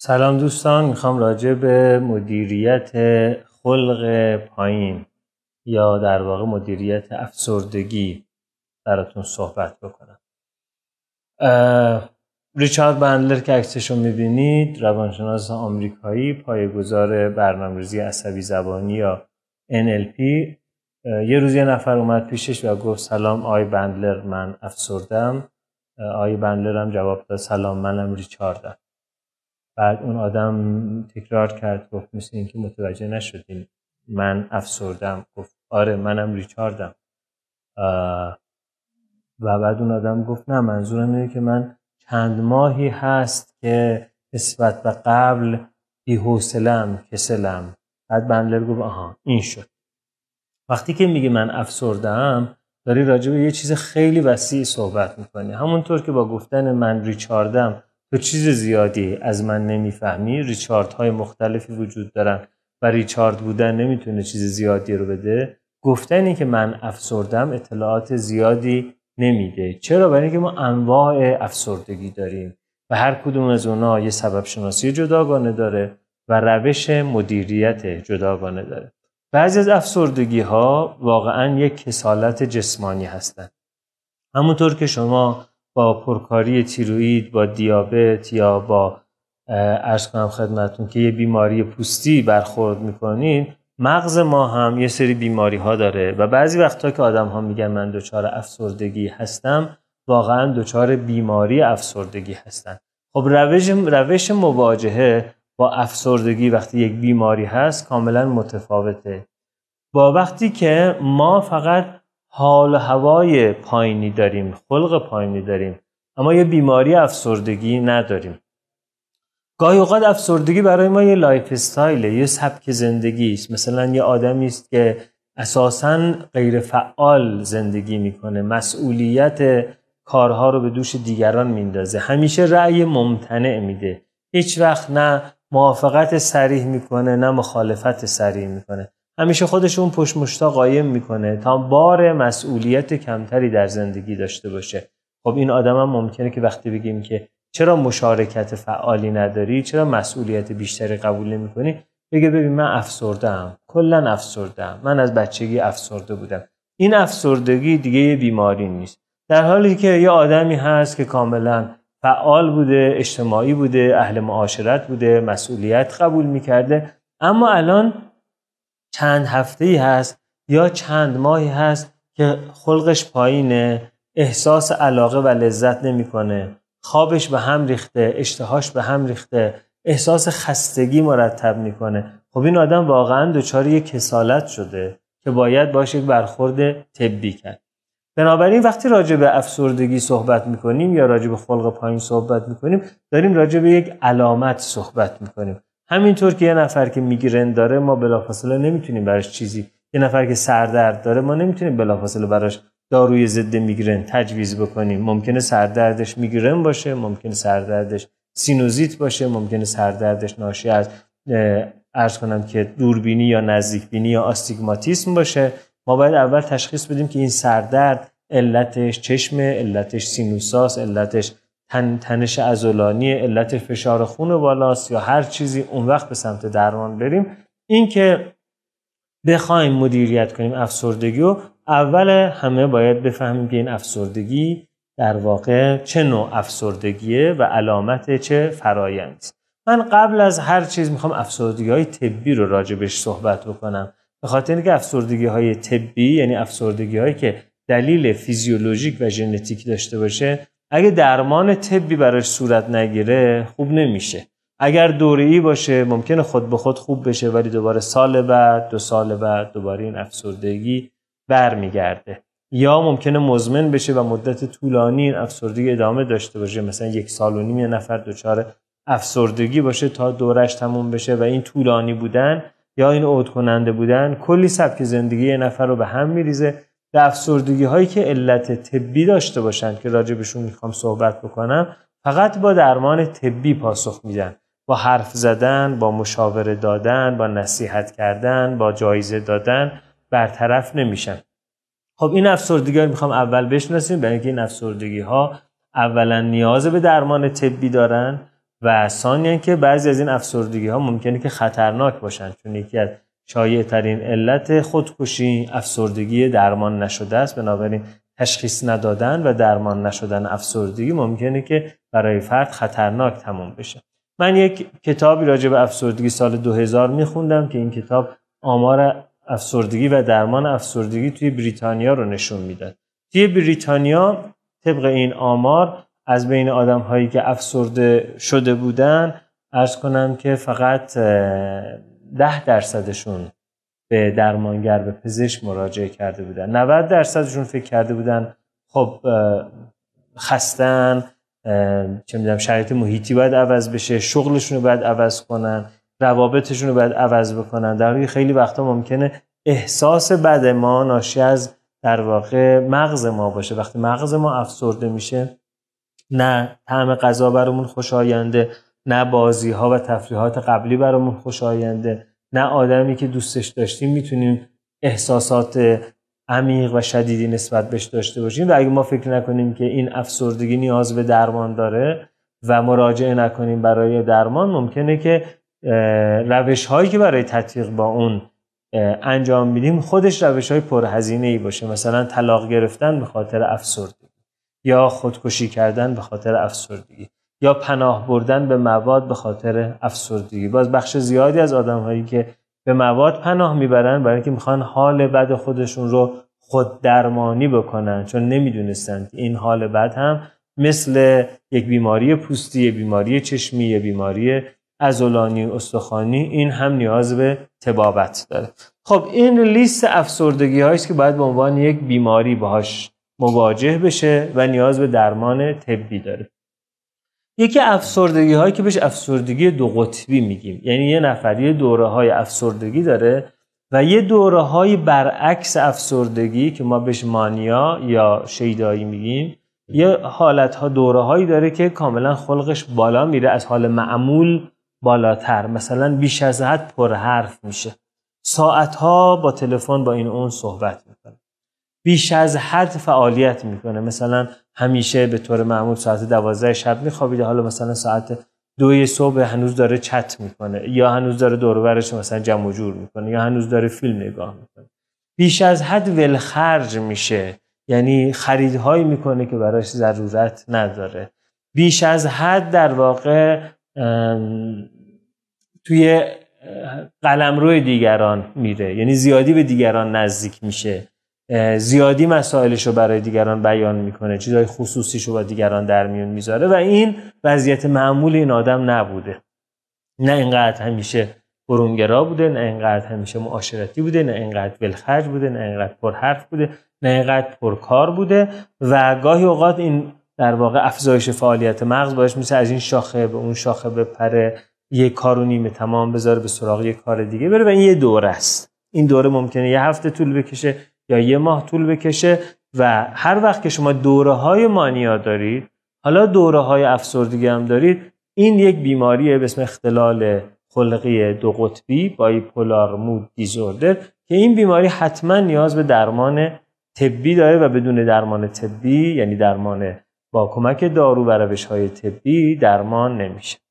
سلام دوستان میخوام راجع به مدیریت خلق پایین یا در واقع مدیریت افسردگی براتون صحبت بکنم ریچارد بندلر که عکسش رو میبینید روانشناس آمریکایی پایگزار برنامه‌ریزی عصبی زبانی یا NLP یه روز یه نفر اومد پیشش و گفت سلام آی بندلر من افسردم آی بندلر هم جواب داد سلام منم ریچاردم بعد اون آدم تکرار کرد گفت مثل اینکه متوجه نشدین من افسردم گفت آره منم ریچاردم و بعد اون آدم گفت نه منظورم اینه که من چند ماهی هست که نسبت به قبل بی‌حوصله‌ام کسلم بعد بندلر گفت آها این شد وقتی که میگی من افسردم داری راجع به یه چیز خیلی وسیع صحبت میکنی همونطور که با گفتن من ریچاردم تو چیز زیادی از من نمیفهمی ریچارد های مختلفی وجود دارن و ریچارد بودن نمیتونه چیز زیادی رو بده گفتن این که من افسردم اطلاعات زیادی نمیده چرا برای اینکه ما انواع افسردگی داریم و هر کدوم از اونا یه سبب شناسی جداگانه داره و روش مدیریت جداگانه داره بعضی از افسردگی ها واقعا یک کسالت جسمانی هستند. همونطور که شما با پرکاری تیروئید با دیابت یا با ارز کنم خدمتون که یه بیماری پوستی برخورد میکنین مغز ما هم یه سری بیماری ها داره و بعضی وقتها که آدم ها میگن من دچار افسردگی هستم واقعا دچار بیماری افسردگی هستن خب روش, روش مواجهه با افسردگی وقتی یک بیماری هست کاملا متفاوته با وقتی که ما فقط حال هوای پایینی داریم خلق پایینی داریم اما یه بیماری افسردگی نداریم گاهی اوقات افسردگی برای ما یه لایف استایل یه سبک زندگی است مثلا یه آدمی است که اساسا غیر فعال زندگی میکنه مسئولیت کارها رو به دوش دیگران میندازه همیشه رأی ممتنع میده هیچ وقت نه موافقت سریح میکنه نه مخالفت سریح میکنه همیشه خودش اون پشت مشتا قایم میکنه تا بار مسئولیت کمتری در زندگی داشته باشه خب این آدم هم ممکنه که وقتی بگیم که چرا مشارکت فعالی نداری چرا مسئولیت بیشتری قبول نمیکنی بگه ببین من افسرده کلا افسرده من از بچگی افسرده بودم این افسردگی دیگه یه بیماری نیست در حالی که یه آدمی هست که کاملا فعال بوده اجتماعی بوده اهل معاشرت بوده مسئولیت قبول میکرده اما الان چند هفته ای هست یا چند ماهی هست که خلقش پایینه احساس علاقه و لذت نمیکنه خوابش به هم ریخته اشتهاش به هم ریخته احساس خستگی مرتب میکنه خب این آدم واقعا دچار یک کسالت شده که باید باشه یک برخورد طبی کرد بنابراین وقتی راجع به افسردگی صحبت میکنیم یا راجع به خلق پایین صحبت میکنیم داریم راجع به یک علامت صحبت میکنیم همینطور که یه نفر که میگیرن داره ما بلافاصله نمیتونیم براش چیزی یه نفر که سردرد داره ما نمیتونیم بلافاصله براش داروی ضد میگرن تجویز بکنیم ممکنه سردردش میگرن باشه ممکنه سردردش سینوزیت باشه ممکنه سردردش ناشی از ارز کنم که دوربینی یا نزدیک بینی یا آستیگماتیسم باشه ما باید اول تشخیص بدیم که این سردرد علتش چشم علتش سینوساس علتش تن، تنش ازولانی علت فشار خون بالاست یا هر چیزی اون وقت به سمت درمان بریم این که بخوایم مدیریت کنیم افسردگی و اول همه باید بفهمیم که این افسردگی در واقع چه نوع افسردگیه و علامت چه فرایند من قبل از هر چیز میخوام افسردگی های طبی رو راجبش صحبت بکنم به خاطر اینکه افسردگی های طبی یعنی افسردگی هایی که دلیل فیزیولوژیک و ژنتیک داشته باشه اگه درمان طبی براش صورت نگیره خوب نمیشه اگر ای باشه ممکنه خود به خود خوب بشه ولی دوباره سال بعد دو سال بعد دوباره این افسردگی برمیگرده یا ممکنه مزمن بشه و مدت طولانی این افسردگی ادامه داشته باشه مثلا یک سال و نیم یه نفر دچار افسردگی باشه تا دورش تموم بشه و این طولانی بودن یا این عود کننده بودن کلی سبک زندگی یه نفر رو به هم میریزه و افسردگی هایی که علت طبی داشته باشند که راجبشون میخوام صحبت بکنم فقط با درمان طبی پاسخ میدن با حرف زدن با مشاوره دادن با نصیحت کردن با جایزه دادن برطرف نمیشن خب این افسردگی ها میخوام اول بشناسیم برای اینکه این افسردگی ها اولا نیاز به درمان طبی دارن و ثانیا که بعضی از این افسردگی ها ممکنه که خطرناک باشن چون یکی از شایع ترین علت خودکشی افسردگی درمان نشده است بنابراین تشخیص ندادن و درمان نشدن افسردگی ممکنه که برای فرد خطرناک تموم بشه من یک کتابی راجع به افسردگی سال 2000 میخوندم که این کتاب آمار افسردگی و درمان افسردگی توی بریتانیا رو نشون میداد توی بریتانیا طبق این آمار از بین آدم هایی که افسرده شده بودن ارز کنم که فقط ده درصدشون به درمانگر به پزشک مراجعه کرده بودن 90 درصدشون فکر کرده بودن خب خستن چه میدونم شرایط محیطی باید عوض بشه شغلشون رو باید عوض کنن روابطشون رو باید عوض بکنن در حالی خیلی وقتا ممکنه احساس بد ما ناشی از در واقع مغز ما باشه وقتی مغز ما افسرده میشه نه طعم غذا برامون خوشاینده نه بازی ها و تفریحات قبلی برامون خوشاینده نه آدمی که دوستش داشتیم میتونیم احساسات عمیق و شدیدی نسبت بهش داشته باشیم و اگه ما فکر نکنیم که این افسردگی نیاز به درمان داره و مراجعه نکنیم برای درمان ممکنه که روش هایی که برای تطبیق با اون انجام میدیم خودش روش های پرهزینه ای باشه مثلا طلاق گرفتن به خاطر افسرد یا خودکشی کردن به خاطر افسردگی یا پناه بردن به مواد به خاطر افسردگی باز بخش زیادی از آدم هایی که به مواد پناه میبرن برای اینکه میخوان حال بد خودشون رو خود درمانی بکنن چون نمیدونستن که این حال بد هم مثل یک بیماری پوستی بیماری چشمی بیماری ازولانی استخوانی این هم نیاز به تبابت داره خب این لیست افسردگی هایی که باید به عنوان یک بیماری باهاش مواجه بشه و نیاز به درمان طبی داره یکی افسردگی هایی که بهش افسردگی دو قطبی میگیم یعنی یه نفر یه دوره های افسردگی داره و یه دوره های برعکس افسردگی که ما بهش مانیا یا شیدایی میگیم یه حالت ها دوره هایی داره که کاملا خلقش بالا میره از حال معمول بالاتر مثلا بیش از حد پر حرف میشه ساعت ها با تلفن با این اون صحبت میکنه بیش از حد فعالیت میکنه مثلا همیشه به طور معمول ساعت دوازده شب میخوابیده حالا مثلا ساعت دوی صبح هنوز داره چت میکنه یا هنوز داره دورورش مثلا جمع جور میکنه یا هنوز داره فیلم نگاه میکنه بیش از حد ولخرج میشه یعنی خریدهایی میکنه که براش ضرورت نداره بیش از حد در واقع توی روی دیگران میره یعنی زیادی به دیگران نزدیک میشه زیادی مسائلش رو برای دیگران بیان میکنه چیزهای خصوصیش رو با دیگران در میون میذاره و این وضعیت معمول این آدم نبوده نه اینقدر همیشه برونگرا بوده نه اینقدر همیشه معاشرتی بوده نه اینقدر بلخرج بوده نه اینقدر حرف بوده نه اینقدر کار بوده و گاهی اوقات این در واقع افزایش فعالیت مغز باش میشه از این شاخه به اون شاخه بپره یه کار و نیمه تمام بذاره به سراغ یه کار دیگه بره و این یه دوره است این دوره ممکنه یه هفته طول بکشه یا یه ماه طول بکشه و هر وقت که شما دوره های مانیا دارید حالا دوره های افسردگی هم دارید این یک بیماری به اسم اختلال خلقی دو قطبی بایپولار مود دیزوردر که این بیماری حتما نیاز به درمان طبی داره و بدون درمان طبی یعنی درمان با کمک دارو و روش های طبی درمان نمیشه